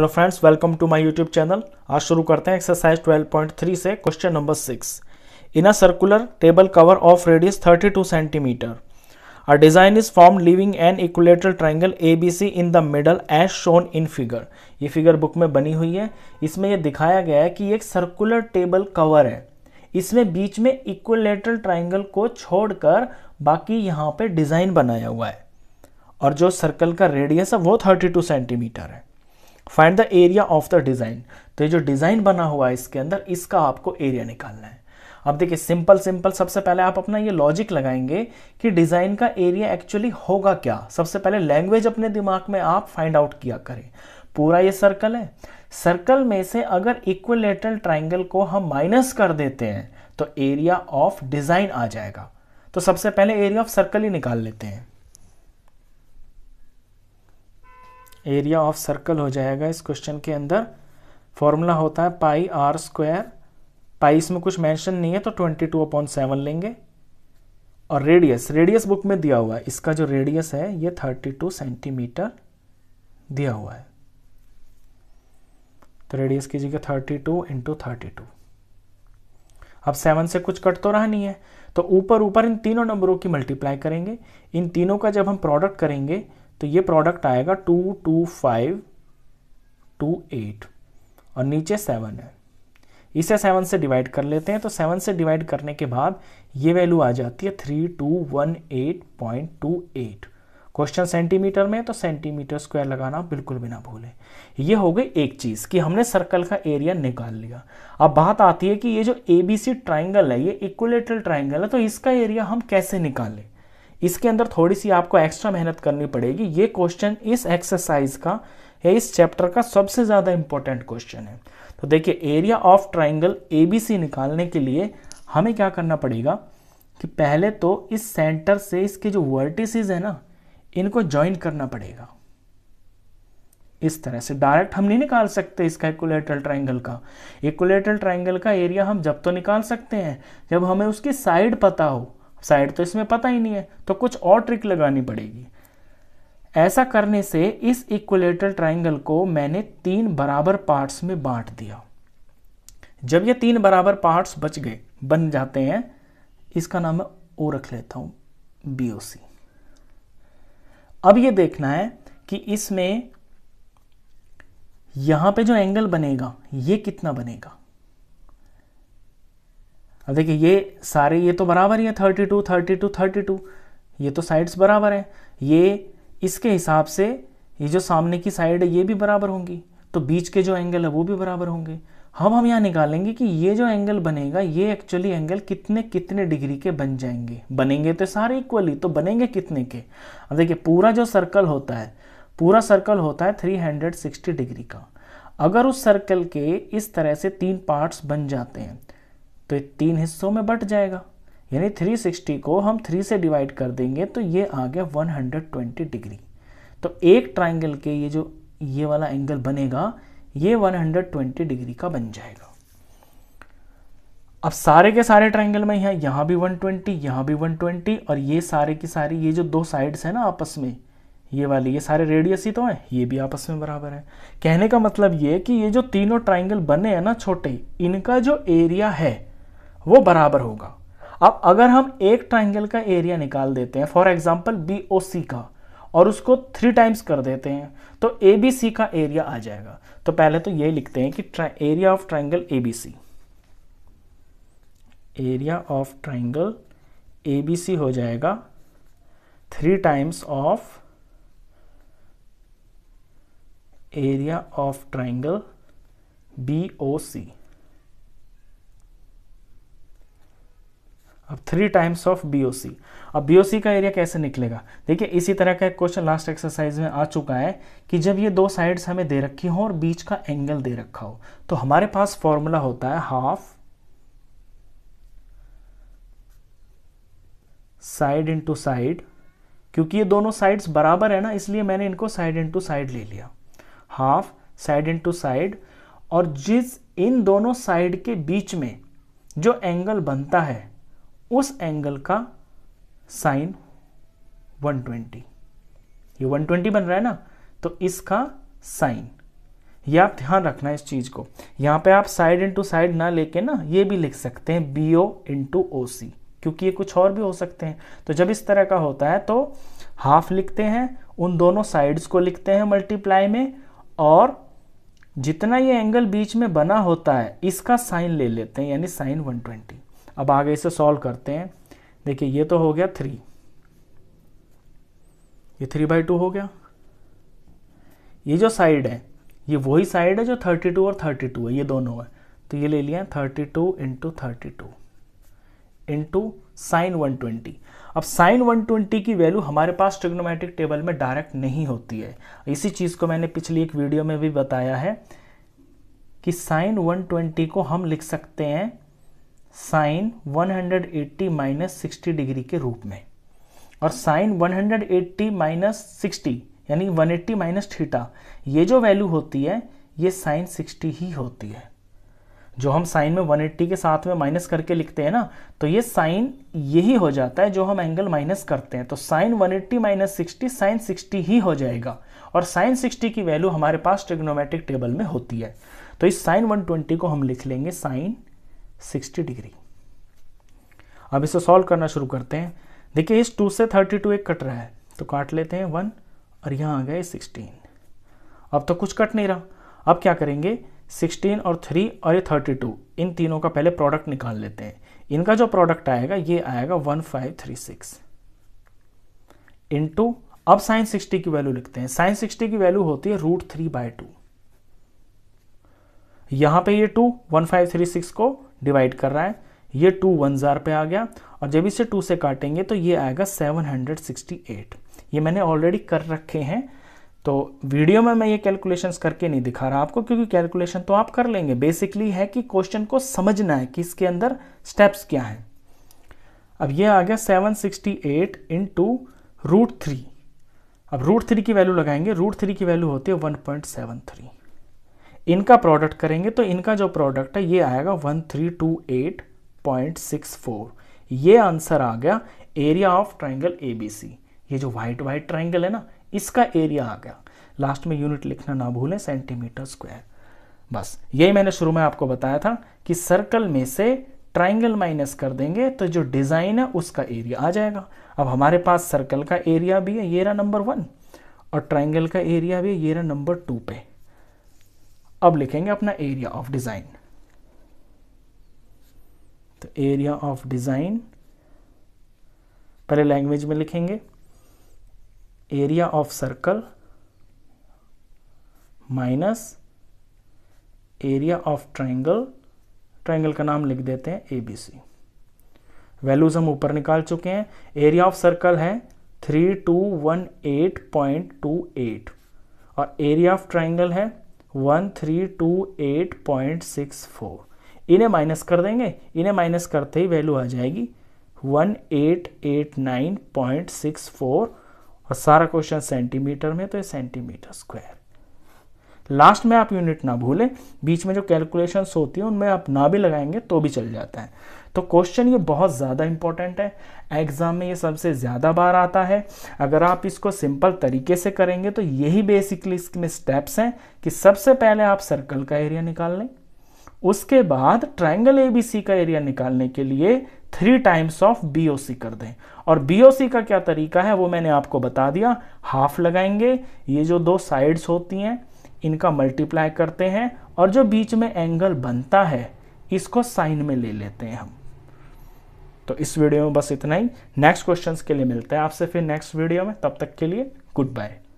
hello friends welcome to my YouTube channel आज शुरू करते हैं एक्सरसाइज 12.3 से question number six in a circular table cover of radius 32 centimetre a design is form leaving an equilateral triangle A B C in the middle as shown in figure ये figure book में बनी हुई है इसमें यह दिखाया गया है कि एक सर्कुलर टेबल कवर है इसमें बीच में इक्वलेटर ट्राइंगल को छोड़कर बाकी यहाँ पे डिज़ाइन बनाया हुआ है और जो सर्कल का रेडियस है वो थर्टी सेंटीमीटर है find the area of the design तो ये जो डिज़ाइन बना हुआ है इसके अंदर इसका आपको एरिया निकालना है अब देखिए सिंपल सिंपल सबसे पहले आप अपना ये लॉजिक लगाएंगे कि डिज़ाइन का एरिया एक्चुअली होगा क्या सबसे पहले लैंग्वेज अपने दिमाग में आप फाइंड आउट किया करें पूरा ये सर्कल है सर्कल में से अगर इक्वलेटरल ट्राइंगल को हम माइनस कर देते हैं तो एरिया ऑफ डिज़ाइन आ जाएगा तो सबसे पहले एरिया ऑफ सर्कल ही निकाल लेते हैं एरिया ऑफ सर्कल हो जाएगा इस क्वेश्चन के अंदर फॉर्मूला होता है पाई आर स्क्वायर पाई इसमें कुछ मेंशन नहीं है तो ट्वेंटी टू अपॉन सेवन लेंगे और रेडियस रेडियस बुक में दिया हुआ है इसका जो रेडियस है ये थर्टी टू सेंटीमीटर दिया हुआ है तो रेडियस की जगह thirty two into thirty two अब सेवन से कुछ कट तो रहा नहीं है तो ऊपर ऊपर इन तीनों नंबरों की मल्टीप्लाई करेंगे इन तीनों का जब हम प्रोडक्ट करेंगे तो ये प्रोडक्ट आएगा two two five two eight और नीचे सेवन है इसे सेवन से डिवाइड कर लेते हैं तो सेवन से डिवाइड करने के बाद ये वैल्यू आ जाती है three two one eight point two eight question centimetre में तो सेंटीमीटर स्क्वायर लगाना बिल्कुल भी ना भूलें ये हो गई एक चीज़ कि हमने सर्कल का एरिया निकाल लिया अब बात आती है कि ये जो ए बी सी ट्राइंगल है ये इक्वलेटरल ट्राइंगल है तो इसका एरिया हम कैसे निकालें इसके अंदर थोड़ी सी आपको एक्स्ट्रा मेहनत करनी पड़ेगी ये क्वेश्चन इस एक्सरसाइज का या इस चैप्टर का सबसे ज़्यादा इंपॉर्टेंट क्वेश्चन है तो देखिए एरिया ऑफ ट्राइंगल ए निकालने के लिए हमें क्या करना पड़ेगा कि पहले तो इस सेंटर से इसके जो वर्टिसज है ना इनको ज्वाइन करना पड़ेगा इस तरह से डायरेक्ट हम नहीं निकाल सकते इसका इक्वलेटरल ट्राइंगल का इक्वलेटरल ट्राइंगल का एरिया हम जब तो निकाल सकते हैं जब हमें उसकी साइड पता हो साइड तो इसमें पता ही नहीं है तो कुछ और ट्रिक लगानी पड़ेगी ऐसा करने से इस इक्वलेटर ट्राइंगल को मैंने तीन बराबर पार्ट्स में बांट दिया जब ये तीन बराबर पार्ट्स बच गए बन जाते हैं इसका नाम मैं ओ रख लेता हूं बी अब ये देखना है कि इसमें यहां पे जो एंगल बनेगा ये कितना बनेगा अब देखिए ये सारे ये तो बराबर ही है thirty two thirty two thirty two ये तो साइड्स बराबर हैं ये इसके हिसाब से ये जो सामने की साइड है ये भी बराबर होंगी तो बीच के जो एंगल है वो भी बराबर होंगे हम हम यहाँ निकालेंगे कि ये जो एंगल बनेगा ये एक्चुअली एंगल कितने कितने डिग्री के बन जाएंगे बनेंगे तो सारे इक्वली तो बनेंगे कितने के अब देखिए पूरा जो सर्कल होता है पूरा सर्कल होता है 360 डिग्री का अगर उस सर्कल के इस तरह से तीन पार्ट्स बन जाते हैं तो ये तीन हिस्सों में बट जाएगा यानी 360 को हम 3 से डिवाइड कर देंगे तो ये आ गया 120 डिग्री तो एक ट्राइंगल के ये जो ये वाला एंगल बनेगा ये 120 डिग्री का बन जाएगा अब सारे के सारे ट्राइंगल में यहाँ यहाँ भी 120 यहाँ भी 120 और ये सारे की सारी ये जो दो साइड्स हैं ना आपस में ये वाली ये सारे रेडियस ही तो हैं ये भी आपस में बराबर है कहने का मतलब ये कि ये जो तीनों ट्राइंगल बने हैं ना छोटे इनका जो एरिया है वो बराबर होगा अब अगर हम एक ट्राइंगल का एरिया निकाल देते हैं for example B O C का और उसको थ्री टाइम्स कर देते हैं तो ए बी सी का एरिया आ जाएगा तो पहले तो ये लिखते हैं कि area of triangle A B C area of triangle A B C हो जाएगा three times of area of triangle B O C अब थ्री टाइम्स ऑफ बीओसी अब बीओसी का एरिया कैसे निकलेगा देखिए इसी तरह का एक क्वेश्चन लास्ट एक्सरसाइज में आ चुका है कि जब ये दो साइड्स हमें दे रखी हो और बीच का एंगल दे रखा हो तो हमारे पास फॉर्मूला होता है हाफ साइड इंटू साइड क्योंकि ये दोनों साइड्स बराबर है ना इसलिए मैंने इनको साइड इंटू साइड ले लिया हाफ साइड इंटू साइड और जिस इन दोनों साइड के बीच में जो एंगल बनता है उस एंगल का साइन 120 ये 120 बन रहा है ना तो इसका साइन ये आप ध्यान रखना इस चीज को यहां पे आप साइड इंटू साइड ना लेके ना ये भी लिख सकते हैं बी ओ इंटू ओ सी क्योंकि ये कुछ और भी हो सकते हैं तो जब इस तरह का होता है तो हाफ लिखते हैं उन दोनों साइड्स को लिखते हैं मल्टीप्लाई में और जितना ये एंगल बीच में बना होता है इसका साइन ले लेते हैं यानी साइन 120 अब आगे इसे सॉल्व करते हैं देखिए ये तो हो गया थ्री ये थ्री बाई टू हो गया ये जो साइड है ये वही साइड है जो थर्टी टू और थर्टी टू है ये दोनों है तो ये ले लिया thirty two into thirty two into sine one twenty अब साइन वन ट्वेंटी की वैल्यू हमारे पास ट्रिग्नोमेट्रिक टेबल में डायरेक्ट नहीं होती है इसी चीज़ को मैंने पिछली एक वीडियो में भी बताया है कि साइन 120 को हम लिख सकते हैं साइन 180 माइनस सिक्सटी डिग्री के रूप में और साइन 180 माइनस सिक्सटी यानी 180 माइनस थीटा ये जो वैल्यू होती है ये साइन 60 ही होती है जो हम साइन में 180 के साथ में माइनस करके लिखते हैं ना तो ये साइन यही हो जाता है जो हम एंगल माइनस करते हैं तो sine 180 minus sixty sine sixty ही हो जाएगा और साइन 60 की वैल्यू हमारे पास ट्रिग्नोमेट्रिक टेबल में होती है तो इस साइन 120 को हम लिख लेंगे साइन सिक्सटी डिग्री अब इसे सॉल्व करना शुरू करते हैं देखिए इस टू से थर्टी टू एक कट रहा है तो काट लेते हैं वन और यहाँ आ गए सिक्सटीन अब तो कुछ कट नहीं रहा अब क्या करेंगे सिक्सटीन और थ्री और ये थर्टी टू इन तीनों का पहले प्रोडक्ट निकाल लेते हैं इनका जो प्रोडक्ट आएगा ये आएगा one five three six two अब साइन सिक्सटी की वैल्यू लिखते हैं साइन सिक्सटी की वैल्यू होती है रूट थ्री बाय टू यहां पर ये two one five three six को डिवाइड कर रहा है ये टू वन जार पे आ गया और जब इसे टू से काटेंगे तो ये आएगा 768 ये मैंने ऑलरेडी कर रखे हैं तो वीडियो में मैं ये कैलकुलेशंस करके नहीं दिखा रहा आपको क्योंकि कैलकुलेशन तो आप कर लेंगे बेसिकली है कि क्वेश्चन को समझना है कि इसके अंदर स्टेप्स क्या हैं अब ये आ गया 768 sixty eight into root three अब रूट थ्री की वैल्यू लगाएंगे रूट थ्री की वैल्यू होती है 1.73 इनका प्रोडक्ट करेंगे तो इनका जो प्रोडक्ट है ये आएगा one three two eight point six four ये आंसर आ गया area of triangle A B C ये जो वाइट वाइट ट्राइंगल है ना इसका एरिया आ गया लास्ट में यूनिट लिखना ना भूलें सेंटीमीटर स्क्वायर बस यही मैंने शुरू में आपको बताया था कि सर्कल में से ट्राइंगल माइनस कर देंगे तो जो डिज़ाइन है उसका एरिया आ जाएगा अब हमारे पास सर्कल का एरिया भी है ये रहा नंबर वन और ट्राइंगल का एरिया भी है ये रहा नंबर टू पे अब लिखेंगे अपना एरिया ऑफ डिज़ाइन तो एरिया ऑफ डिज़ाइन पहले लैंग्वेज में लिखेंगे area of circle minus area of triangle triangle का नाम लिख देते हैं ए बी सी वैल्यूज़ हम ऊपर निकाल चुके हैं एरिया ऑफ सर्कल है three two one eight point two eight और एरिया ऑफ ट्राइंगल है one three two eight point six four इन्हें माइनस कर देंगे इन्हें माइनस करते ही वैल्यू आ जाएगी one eight eight nine point six four और सारा क्वेश्चन सेंटीमीटर में तो ये सेंटीमीटर स्क्वायर लास्ट में आप यूनिट ना भूलें बीच में जो कैलकुलेशंस होती हैं उनमें आप ना भी लगाएंगे तो भी चल जाता है तो क्वेश्चन ये बहुत ज़्यादा इंपॉर्टेंट है एग्ज़ाम में ये सबसे ज़्यादा बार आता है अगर आप इसको सिंपल तरीके से करेंगे तो यही बेसिकली इसमें स्टेप्स हैं कि सबसे पहले आप सर्कल का एरिया निकाल लें उसके बाद ट्रायंगल एबीसी का एरिया निकालने के लिए थ्री टाइम्स ऑफ बीओसी कर दें और बीओसी का क्या तरीका है वो मैंने आपको बता दिया हाफ लगाएंगे ये जो दो साइड्स होती हैं इनका मल्टीप्लाई करते हैं और जो बीच में एंगल बनता है इसको साइन में ले लेते हैं हम तो इस वीडियो में बस इतना ही नेक्स्ट क्वेश्चंस के लिए मिलते हैं आपसे फिर नेक्स्ट वीडियो में तब तक के लिए गुड बाय